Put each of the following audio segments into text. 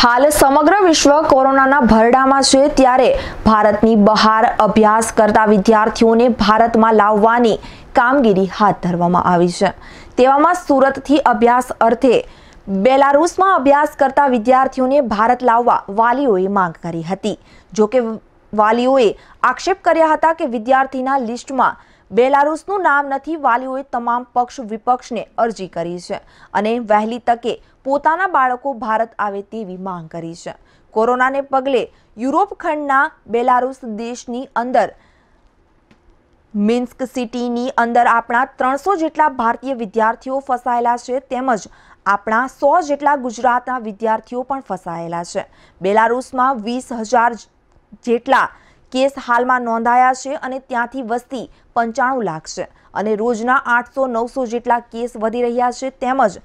હાલ સમગ્ર વિશ્વ કોરોનાના ભરડામાં છે ત્યારે ભારતની બહાર અભ્યાસ કરતા વિદ્યાર્થીઓને ભારતમાં લાવવાની કામગીરી હાથ ધરવામાં આવી છે તેવામાં સુરતથી અભ્યાસ અર્થે બેલારૂસમાં અભ્યાસ કરતા વિદ્યાર્થીઓને ભારત લાવવા વાલીઓએ માંગ કરી હતી જોકે વાલીઓએ આક્ષેપ કર્યા હતા કે વિદ્યાર્થીના લિસ્ટમાં બેલારુસનું નામ નથી વાલીઓએ તમામ પક્ષ વિપક્ષને અરજી કરી છે અને વહેલી તકે પોતાના બાળકો ભારત આવે તેવી માંગ કરી છે કોરોનાને પગલે યુરોપ ખંડના બેલારુસ દેશની અંદર મિન્સ્ક સિટીની અંદર આપણા ત્રણસો જેટલા ભારતીય વિદ્યાર્થીઓ ફસાયેલા છે તેમજ આપણા સો જેટલા ગુજરાતના વિદ્યાર્થીઓ પણ ફસાયેલા છે બેલારુસમાં વીસ હજાર જેટલા કેસ હાલમાં નોંધાયા છે અને ત્યાંથી વસ્તી પંચાણું લાખ છે અને રોજના આઠસો નવસો જેટલા કેસ વધી રહ્યા છે તેમજ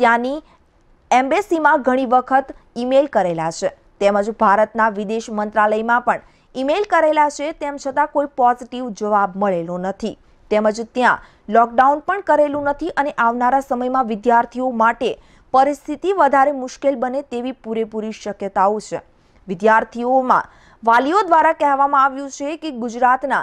ત્યાંની એમ્બેસીમાં ઘણી વખત ઈમેલ કરેલા છે તેમજ ભારતના વિદેશ મંત્રાલયમાં પણ ઇમેલ કરેલા છે તેમ છતાં કોઈ પોઝિટિવ જવાબ મળેલો નથી તેમજ ત્યાં લોકડાઉન પણ કરેલું નથી અને આવનારા સમયમાં વિદ્યાર્થીઓ માટે પરિસ્થિતિ વધારે મુશ્કેલ બને તેવી પૂરેપૂરી શક્યતાઓ છે વિદ્યાર્થીઓમાં વાલીઓ દ્વારા કહેવામાં આવ્યું છે કે ગુજરાતના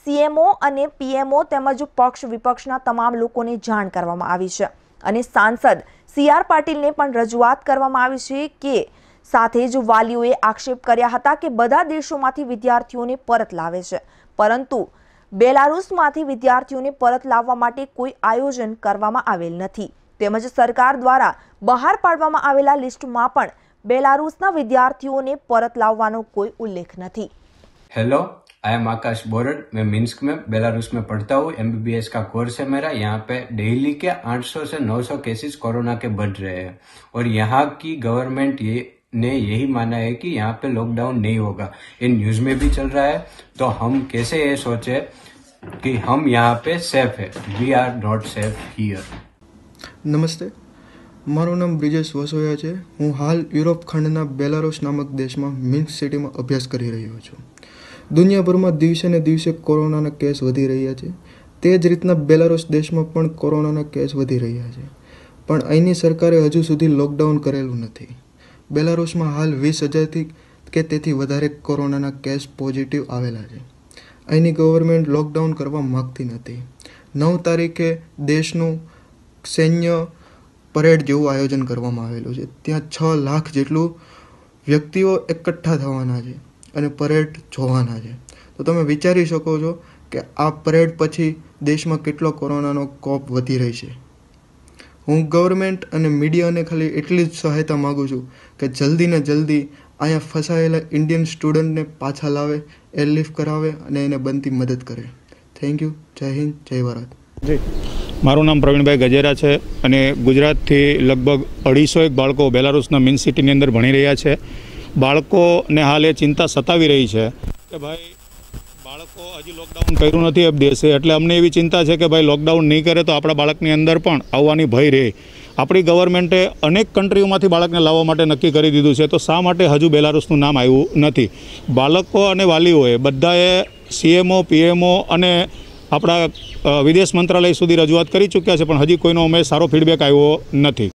સીએમઓ અને પીએમઓ તેમજ પક્ષ વિપક્ષના તમામ લોકોને જાણ કરવામાં આવી છે અને સાંસદ સી આર પાટીલને પણ રજૂઆત કરવામાં આવી છે કે સાથે જ વાલીઓએ આક્ષેપ કર્યા હતા કે બધા દેશોમાંથી વિદ્યાર્થીઓને પરત લાવે છે પરંતુ બેલારુસમાંથી વિદ્યાર્થીઓને પરત લાવવા માટે કોઈ આયોજન કરવામાં આવેલ નથી તેમજ સરકાર દ્વારા બહાર પાડવામાં આવેલા લિસ્ટમાં પણ बेलारूस ना विद्यार्थियों ने परत लावવાનો કોઈ ઉલ્લેખ નથી હેલો આઈ એમ આકાશ બોરડ મે મિન્સક મે બેલારુસ મે પઢતા હું એમબીબીએસ કા કોર્સ હે મેરા યહા પે ડેલી કે 800 સે 900 કેસીસ કોરોના કે બઢ રહે હે ઓર યહા કી ગવર્નમેન્ટ એને યહી માના હે કે યહા પે લોકડાઉન નહીં હોગા ઇન ન્યૂઝ મે ભી ચલ રહા હે તો હમ કેસે સોચે કે હમ યહા પે સેફ હે we are both safe here નમસ્તે મારું નામ બ્રિજેશ વસોયા છે હું હાલ યુરોપ ખંડના બેલારોસ નામક દેશમાં મિન્સ સિટીમાં અભ્યાસ કરી રહ્યો છું દુનિયાભરમાં દિવસે ને દિવસે કોરોનાના કેસ વધી રહ્યા છે તે જ રીતના બેલારોસ દેશમાં પણ કોરોનાના કેસ વધી રહ્યા છે પણ અહીંની સરકારે હજુ સુધી લોકડાઉન કરેલું નથી બેલારોસમાં હાલ વીસ હજારથી કે તેથી વધારે કોરોનાના કેસ પોઝિટિવ આવેલા છે અહીંની ગવર્મેન્ટ લોકડાઉન કરવા માગતી નથી નવ તારીખે દેશનું સૈન્ય પરેડ જેવું આયોજન કરવામાં આવેલું છે ત્યાં છ લાખ જેટલું વ્યક્તિઓ એકઠા થવાના છે અને પરેડ જોવાના છે તો તમે વિચારી શકો છો કે આ પરેડ પછી દેશમાં કેટલો કોરોનાનો કોપ વધી રહી છે હું ગવર્મેન્ટ અને મીડિયાને ખાલી એટલી જ સહાયતા માગું છું કે જલ્દીને જલ્દી અહીંયા ફસાયેલા ઇન્ડિયન સ્ટુડન્ટને પાછા લાવે એરલિફ્ટ કરાવે અને એને બનતી મદદ કરે થેન્ક યુ જય હિન્દ જય ભારત જય મારું નામ પ્રવીણભાઈ ગજેરા છે અને ગુજરાતથી લગભગ અઢીસો એક બાળકો બેલારુસના મિન સિટીની અંદર ભણી રહ્યા છે બાળકોને હાલ એ ચિંતા સતાવી રહી છે કે ભાઈ બાળકો હજી લોકડાઉન કર્યું નથી અપ દેશે એટલે અમને એવી ચિંતા છે કે ભાઈ લોકડાઉન નહીં કરે તો આપણા બાળકની અંદર પણ આવવાની ભય રહે આપણી ગવર્મેન્ટે અનેક કન્ટ્રીઓમાંથી બાળકને લાવવા માટે નક્કી કરી દીધું છે તો શા માટે હજુ બેલારુસનું નામ આવ્યું નથી બાળકો અને વાલીઓએ બધાએ સીએમઓ પીએમઓ અને આપણા વિદેશ મંત્રાલય સુધી રજૂઆત કરી ચૂક્યા છે પણ હજી કોઈનો અમે સારો ફીડબેક આવ્યો નથી